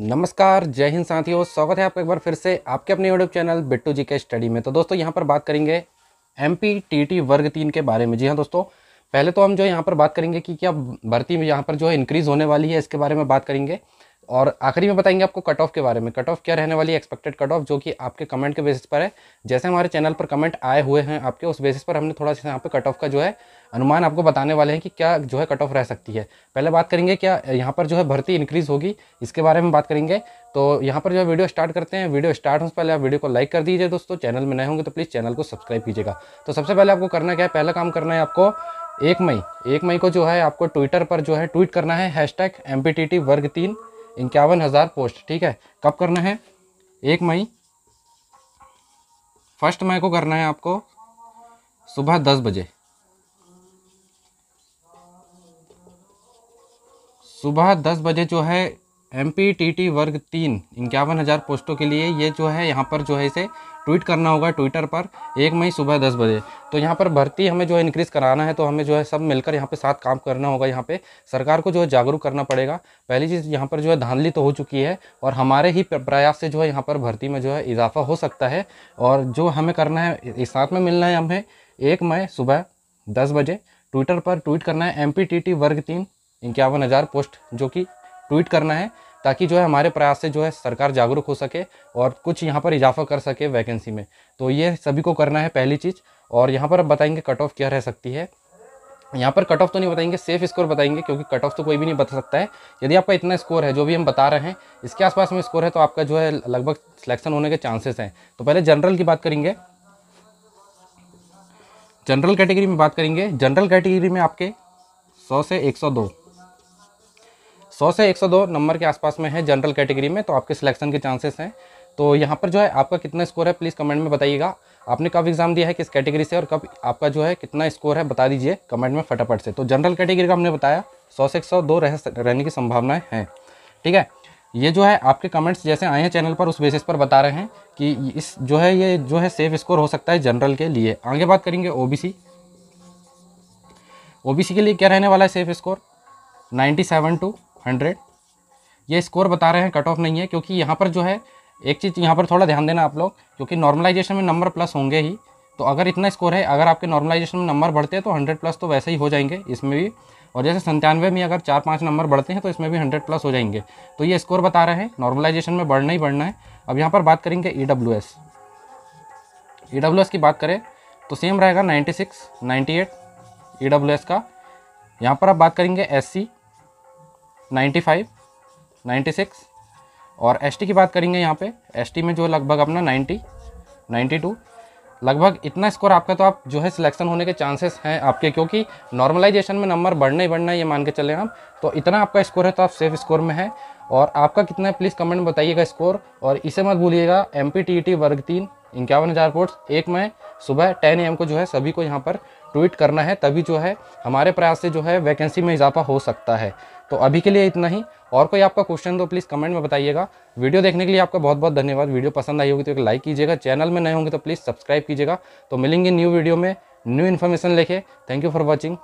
नमस्कार जय हिंद साथियों स्वागत है आपका एक बार फिर से आपके अपने यूट्यूब चैनल बिट्टू जी के स्टडी में तो दोस्तों यहाँ पर बात करेंगे एम पी वर्ग तीन के बारे में जी हाँ दोस्तों पहले तो हम जो यहाँ पर बात करेंगे कि क्या भर्ती में यहाँ पर जो है इंक्रीज़ होने वाली है इसके बारे में बात करेंगे और आखिरी में बताएंगे आपको कट ऑफ के बारे में कट ऑफ क्या रहने वाली एक्सपेक्टेड कट ऑफ जो कि आपके कमेंट के बेसिस पर है जैसे हमारे चैनल पर कमेंट आए हुए हैं आपके उस बेसिस पर हमने थोड़ा सा यहाँ पे कट ऑफ का जो है अनुमान आपको बताने वाले हैं कि क्या जो है कट ऑफ रह सकती है पहले बात करेंगे क्या यहाँ पर जो है भर्ती इंक्रीज़ होगी इसके बारे में बात करेंगे तो यहाँ पर जो है वीडियो स्टार्ट करते हैं वीडियो स्टार्ट होने से पहले आप वीडियो को लाइक कर दीजिए दोस्तों चैनल में नए होंगे तो प्लीज़ चैनल को सब्सक्राइब कीजिएगा तो सबसे पहले आपको करना क्या है पहला काम करना है आपको एक मई एक मई को जो है आपको ट्विटर पर जो है ट्वीट करना है hash tag M P T T वर्ग तीन इक्यावन हज़ार पोस्ट ठीक है कब करना है एक मई फर्स्ट मई को करना है आपको सुबह दस बजे सुबह दस बजे जो है एम वर्ग तीन इक्यावन हज़ार पोस्टों के लिए ये जो है यहाँ पर जो है इसे ट्वीट करना होगा ट्विटर पर एक मई सुबह दस बजे तो यहाँ पर भर्ती हमें जो है इंक्रीज़ कराना है तो हमें जो है सब मिलकर यहाँ पे साथ काम करना होगा यहाँ पे सरकार को जो है जागरूक करना पड़ेगा पहली चीज़ यहाँ पर जो है धांधली तो हो चुकी है और हमारे ही प्रयास से जो है यहाँ पर भर्ती में जो है इजाफा हो सकता है और जो हमें करना है साथ में मिलना है हमें एक मई सुबह दस बजे ट्विटर पर ट्वीट करना है एम वर्ग तीन इक्यावन हज़ार पोस्ट जो कि ट्वीट करना है ताकि जो है हमारे प्रयास से जो है सरकार जागरूक हो सके और कुछ यहाँ पर इजाफा कर सके वैकेंसी में तो ये सभी को करना है पहली चीज़ और यहाँ पर अब बताएंगे कट ऑफ क्या रह सकती है यहाँ पर कट ऑफ तो नहीं बताएंगे सेफ स्कोर बताएंगे क्योंकि कट ऑफ तो कोई भी नहीं बता सकता है यदि आपका इतना स्कोर है जो भी हम बता रहे हैं इसके आसपास में स्कोर है तो आपका जो है लगभग सिलेक्शन होने के चांसेस हैं तो पहले जनरल की बात करेंगे जनरल कैटेगरी में बात करेंगे जनरल कैटेगरी में आपके सौ से दो सौ से 102 नंबर के आसपास में है जनरल कैटेगरी में तो आपके सिलेक्शन के चांसेस हैं तो यहाँ पर जो है आपका कितना स्कोर है प्लीज़ कमेंट में बताइएगा आपने कब एग्ज़ाम दिया है किस कैटेगरी से और कब आपका जो है कितना स्कोर है बता दीजिए कमेंट में फटाफट से तो जनरल कैटेगरी का हमने बताया सौ से एक सौ दो रह, रहने की संभावनाएँ हैं ठीक है ये जो है आपके कमेंट्स जैसे आए हैं चैनल पर उस बेसिस पर बता रहे हैं कि इस जो है ये जो है सेफ स्कोर हो सकता है जनरल के लिए आगे बात करेंगे ओबीसी ओबीसी के लिए क्या रहने वाला है safe score ninety seven two hundred ये स्कोर बता रहे हैं कट ऑफ नहीं है क्योंकि यहाँ पर जो है एक चीज़ यहाँ पर थोड़ा ध्यान देना आप लोग क्योंकि नॉर्मलाइजेशन में नंबर प्लस होंगे ही तो अगर इतना स्कोर है अगर आपके नॉर्मलाइजेशन में नंबर बढ़ते हैं तो हंड्रेड प्लस तो वैसे ही हो जाएंगे इसमें भी और जैसे संतानवे में अगर चार पाँच नंबर बढ़ते हैं तो इसमें भी हंड्रेड प्लस हो जाएंगे तो ये स्कोर बता रहे हैं नॉर्मलाइजेशन में बढ़ना ही बढ़ना है अब यहाँ पर बात करेंगे E W S E W S की बात करें तो सेम रहेगा ninety six ninety eight E W S का यहाँ पर आप बात करेंगे S C ninety five ninety six और एस की बात करेंगे यहाँ पे एस में जो लगभग अपना नाइन्टी नाइन्टी टू लगभग इतना स्कोर आपका तो आप जो है सिलेक्शन होने के चांसेस हैं आपके क्योंकि नॉर्मलाइजेशन में नंबर बढ़ना ही बढ़ना है ये मान के चले आप तो इतना आपका स्कोर है तो आप सेफ स्कोर में है और आपका कितना है प्लीज़ कमेंट बताइएगा स्कोर और इसे मत भूलिएगा एम पी e वर्ग तीन इक्यावन हज़ार पोर्ट्स एक में सुबह टेन एम को जो है सभी को यहाँ पर ट्वीट करना है तभी जो है हमारे प्रयास से जो है वैकेंसी में इजाफा हो सकता है तो अभी के लिए इतना ही और कोई आपका क्वेश्चन तो प्लीज़ कमेंट में बताइएगा वीडियो देखने के लिए आपका बहुत बहुत धन्यवाद वीडियो पसंद आई होगी तो एक लाइक कीजिएगा चैनल में नए होंगे तो प्लीज़ सब्सक्राइब कीजिएगा तो मिलेंगे न्यू वीडियो में न्यू इन्फॉर्मेशन लेके थैंक यू फॉर वॉचिंग